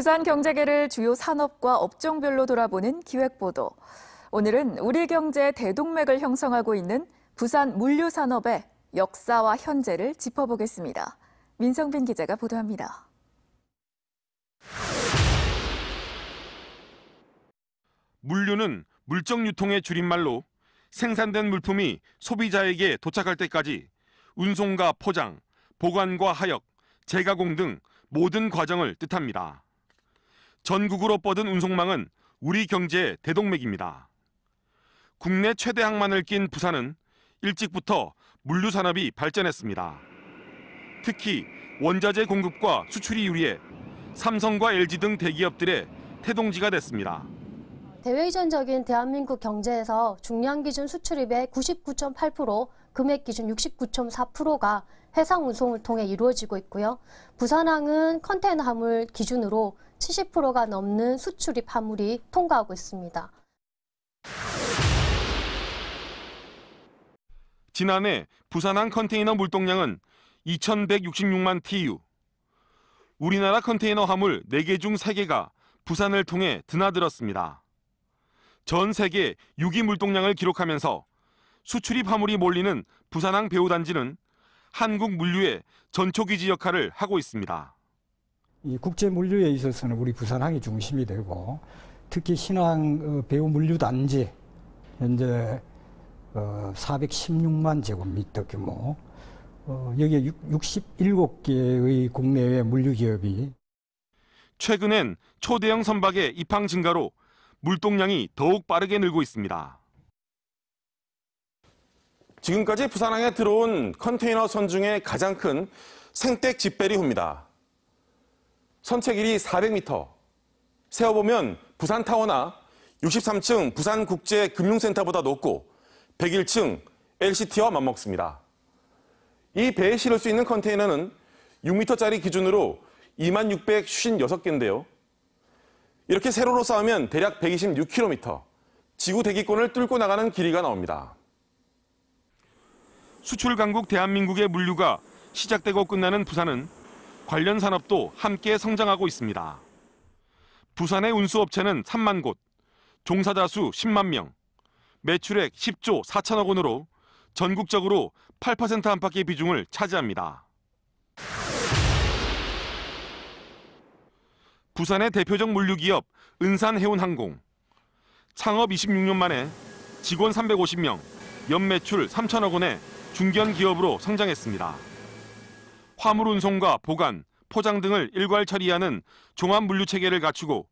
부산 경제계를 주요 산업과 업종별로 돌아보는 기획보도. 오늘은 우리 경제 의 대동맥을 형성하고 있는 부산 물류산업의 역사와 현재를 짚어보겠습니다. 민성빈 기자가 보도합니다. 물류는 물적 유통의 줄임말로 생산된 물품이 소비자에게 도착할 때까지 운송과 포장, 보관과 하역, 재가공 등 모든 과정을 뜻합니다. 전국으로 뻗은 운송망은 우리 경제의 대동맥입니다. 국내 최대 항만을 낀 부산은 일찍부터 물류 산업이 발전했습니다. 특히 원자재 공급과 수출이 유리해 삼성과 LG 등 대기업들의 태동지가 됐습니다. 대외 의존적인 대한민국 경제에서 중량 기준 수출입의 99.8% 금액 기준 69.4%가 해상 운송을 통해 이루어지고 있고요. 부산항은 컨테이너 화물 기준으로 70%가 넘는 수출입 화물이 통과하고 있습니다. 지난해 부산항 컨테이너 물동량은 2,166만 TU. 우리나라 컨테이너 화물 4개 중 3개가 부산을 통해 드나들었습니다. 전 세계 6위 물동량을 기록하면서 수출입 화물이 몰리는 부산항 배후단지는 한국 물류의 전초기지 역할을 하고 있습니다. 이 국제 물류에 있어서는 우리 부산항이 중심이 되고 특히 신항 어, 배후 물류 단지 현재 416만 어, 제곱미터 규모 어, 여기에 67개의 국내외 물류 기업이 최근엔 초대형 선박의 입항 증가로 물동량이 더욱 빠르게 늘고 있습니다. 지금까지 부산항에 들어온 컨테이너 선 중에 가장 큰 생떼 집베리호입니다. 선체 길이 400m. 세어보면 부산타워나 63층 부산국제금융센터보다 높고 101층 LCT와 맞먹습니다. 이 배에 실을 수 있는 컨테이너는 6m짜리 기준으로 2656개인데요. 이렇게 세로로 쌓으면 대략 126km, 지구 대기권을 뚫고 나가는 길이가 나옵니다. 수출 강국 대한민국의 물류가 시작되고 끝나는 부산은 관련 산업도 함께 성장하고 있습니다. 부산의 운수업체는 3만 곳, 종사자 수 10만 명, 매출액 10조 4천억 원으로 전국적으로 8% 안팎의 비중을 차지합니다. 부산의 대표적 물류기업 은산해운항공. 창업 26년 만에 직원 350명, 연매출 3천억 원에 중견 기업으로 성장했습니다. 화물 운송과 보관, 포장 등을 일괄 처리하는 종합 물류 체계를 갖추고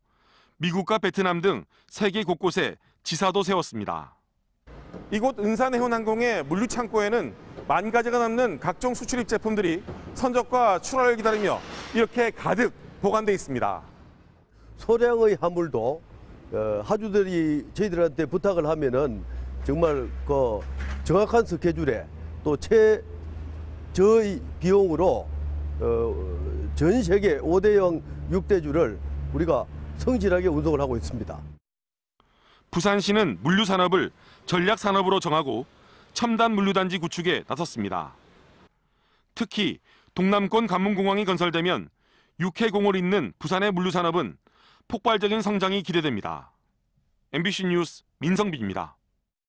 미국과 베트남 등 세계 곳곳에 지사도 세웠습니다. 이곳 은산해운항공의 물류 창고에는 만 가지가 넘는 각종 수출입 제품들이 선적과 출하를 기다리며 이렇게 가득 보관돼 있습니다. 소량의 화물도 어, 하주들이 저희들한테 부탁을 하면은 정말 그 정확한 스케줄에 또 최저의 비용으로 어, 전 세계 5대형 6대주를 우리가 성실하게 운송을 하고 있습니다. 부산시는 물류산업을 전략산업으로 정하고 첨단 물류단지 구축에 나섰습니다. 특히 동남권 관문공항이 건설되면 육해공을 잇는 부산의 물류산업은 폭발적인 성장이 기대됩니다. MBC 뉴스 민성빈입니다.